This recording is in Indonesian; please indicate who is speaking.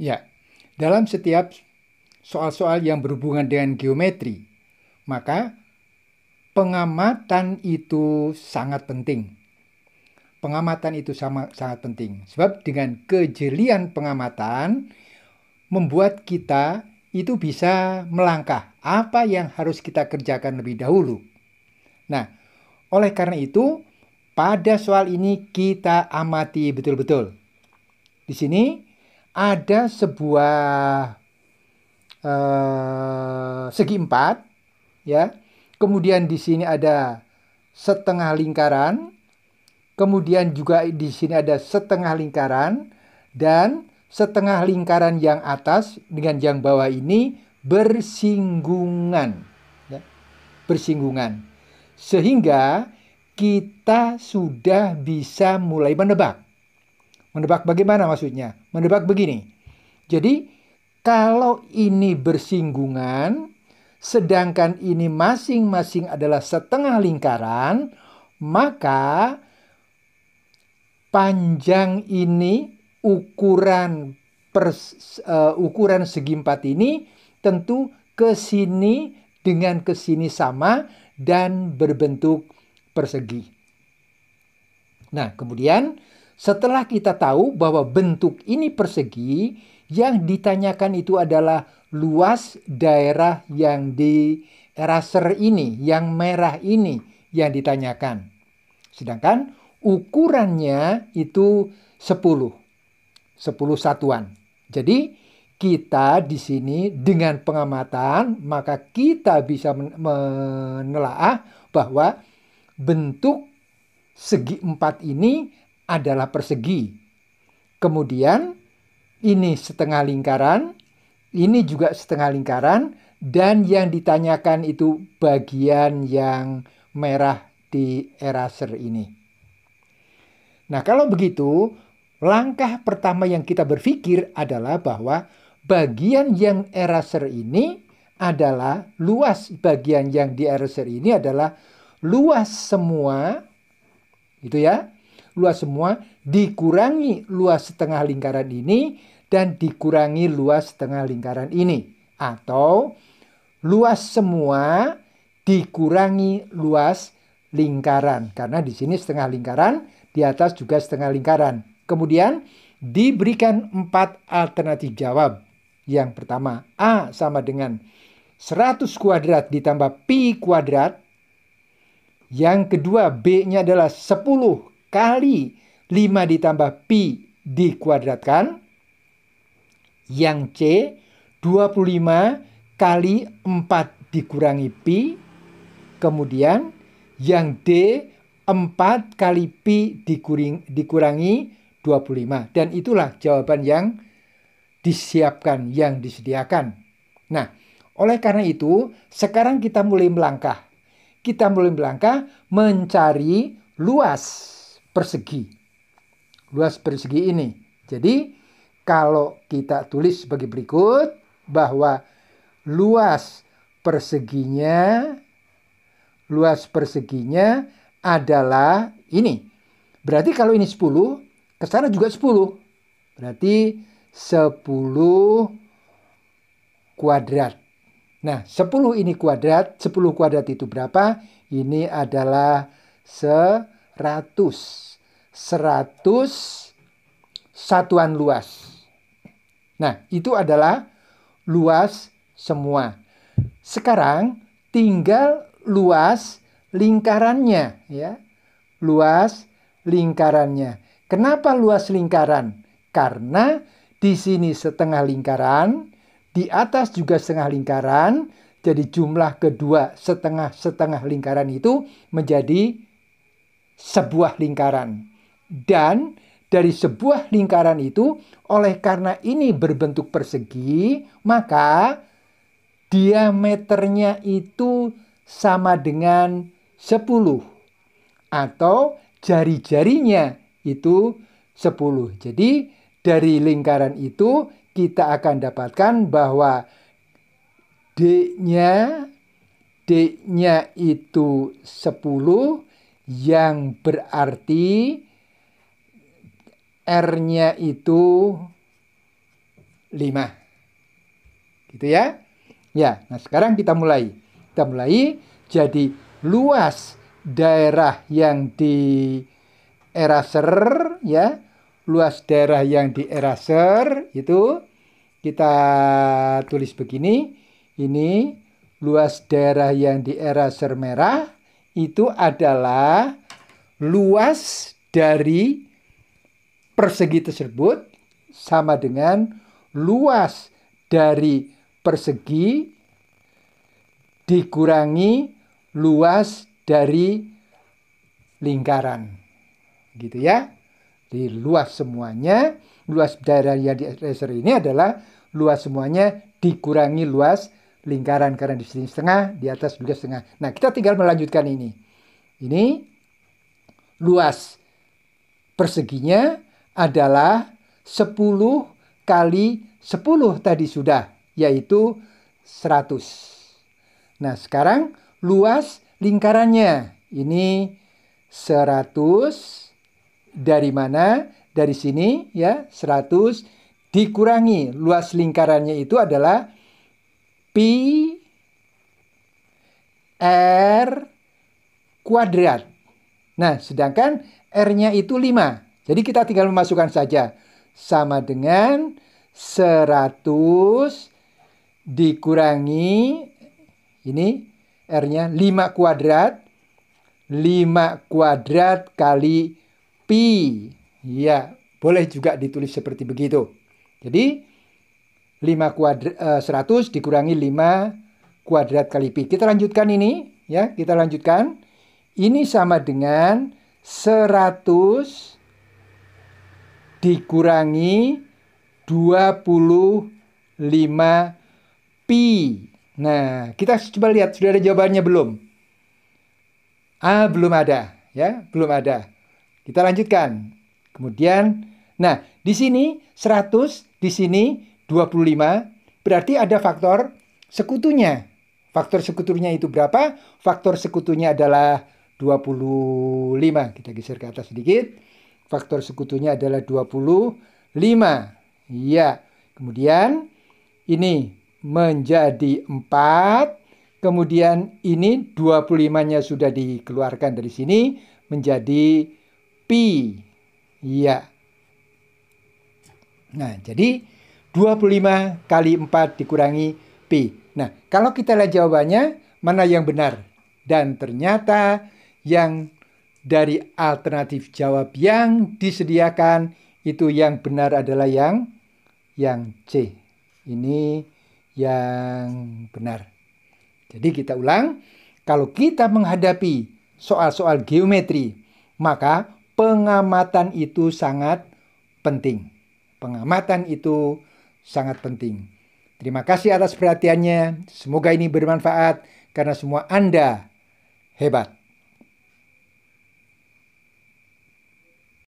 Speaker 1: Ya, dalam setiap soal-soal yang berhubungan dengan geometri, maka pengamatan itu sangat penting. Pengamatan itu sama, sangat penting. Sebab dengan kejelian pengamatan membuat kita itu bisa melangkah apa yang harus kita kerjakan lebih dahulu. Nah, oleh karena itu, pada soal ini kita amati betul-betul. Di sini ada sebuah uh, segi empat, ya. Kemudian di sini ada setengah lingkaran, kemudian juga di sini ada setengah lingkaran dan setengah lingkaran yang atas dengan yang bawah ini bersinggungan, ya. bersinggungan, sehingga kita sudah bisa mulai menebak Mendebak bagaimana maksudnya? Mendebak begini. Jadi kalau ini bersinggungan, sedangkan ini masing-masing adalah setengah lingkaran, maka panjang ini ukuran pers, uh, ukuran segi empat ini tentu ke sini dengan ke sini sama dan berbentuk persegi. Nah, kemudian setelah kita tahu bahwa bentuk ini persegi, yang ditanyakan itu adalah luas daerah yang di eraser ini, yang merah ini yang ditanyakan. Sedangkan ukurannya itu 10. 10 satuan. Jadi kita di sini dengan pengamatan maka kita bisa menelaah bahwa bentuk segi empat ini adalah persegi. Kemudian ini setengah lingkaran, ini juga setengah lingkaran, dan yang ditanyakan itu bagian yang merah di eraser ini. Nah kalau begitu, langkah pertama yang kita berpikir adalah bahwa bagian yang eraser ini adalah luas bagian yang di eraser ini adalah luas semua gitu ya luas semua dikurangi luas setengah lingkaran ini dan dikurangi luas setengah lingkaran ini atau luas semua dikurangi luas lingkaran karena di sini setengah lingkaran di atas juga setengah lingkaran kemudian diberikan empat alternatif jawab yang pertama A sama dengan 100 kuadrat ditambah pi kuadrat yang kedua B-nya adalah 10 kali 5 ditambah pi dikuadratkan. Yang C 25 kali 4 dikurangi pi. Kemudian yang D 4 kali pi dikuring, dikurangi 25. Dan itulah jawaban yang disiapkan, yang disediakan. Nah, oleh karena itu, sekarang kita mulai melangkah. Kita mulai melangkah mencari luas persegi. Luas persegi ini. Jadi kalau kita tulis sebagai berikut bahwa luas perseginya luas perseginya adalah ini. Berarti kalau ini 10, ke sana juga 10. Berarti 10 kuadrat. Nah, 10 ini kuadrat, 10 kuadrat itu berapa? Ini adalah 100. 100 satuan luas. Nah, itu adalah luas semua. Sekarang tinggal luas lingkarannya ya. Luas lingkarannya. Kenapa luas lingkaran? Karena di sini setengah lingkaran, di atas juga setengah lingkaran, jadi jumlah kedua setengah-setengah lingkaran itu menjadi sebuah lingkaran. Dan dari sebuah lingkaran itu, oleh karena ini berbentuk persegi, maka diameternya itu sama dengan 10 atau jari-jarinya itu 10. Jadi dari lingkaran itu kita akan dapatkan bahwa D-nya D-nya itu 10 yang berarti R-nya itu 5. Gitu ya. Ya, nah sekarang kita mulai. Kita mulai. Jadi luas daerah yang di eraser ya, luas daerah yang di eraser itu kita tulis begini. Ini luas daerah yang di eraser merah itu adalah luas dari persegi tersebut sama dengan luas dari persegi dikurangi luas dari lingkaran. Gitu ya. Di luas semuanya, luas daerah yang di laser ini adalah luas semuanya dikurangi luas lingkaran karena di sini setengah, di atas juga setengah. Nah, kita tinggal melanjutkan ini. Ini luas perseginya adalah 10 kali 10 tadi sudah, yaitu 100. Nah, sekarang luas lingkarannya. Ini 100 dari mana? Dari sini ya, 100 dikurangi luas lingkarannya itu adalah pi r kuadrat. Nah, sedangkan r-nya itu 5. Jadi kita tinggal memasukkan saja. Sama dengan 100 dikurangi ini R-nya 5 kuadrat. 5 kuadrat kali pi. Ya, boleh juga ditulis seperti begitu. Jadi 5 kuadrat, eh, 100 dikurangi 5 kuadrat kali pi. Kita lanjutkan ini ya, kita lanjutkan. Ini sama dengan 100 dikurangi 25 pi. Nah, kita coba lihat sudah ada jawabannya belum? Ah, belum ada, ya, belum ada. Kita lanjutkan. Kemudian, nah, di sini 100, di sini 25, berarti ada faktor sekutunya. Faktor sekutunya itu berapa? Faktor sekutunya adalah 25. Kita geser ke atas sedikit faktor sekutunya adalah 25. Ya, kemudian ini menjadi 4, kemudian ini 25-nya sudah dikeluarkan dari sini menjadi pi. Ya. Nah, jadi 25 kali 4 dikurangi pi. Nah, kalau kita lihat jawabannya, mana yang benar? Dan ternyata yang dari alternatif jawab yang disediakan itu yang benar adalah yang yang C. Ini yang benar. Jadi kita ulang, kalau kita menghadapi soal-soal geometri, maka pengamatan itu sangat penting. Pengamatan itu sangat penting. Terima kasih atas perhatiannya. Semoga ini bermanfaat karena semua Anda hebat.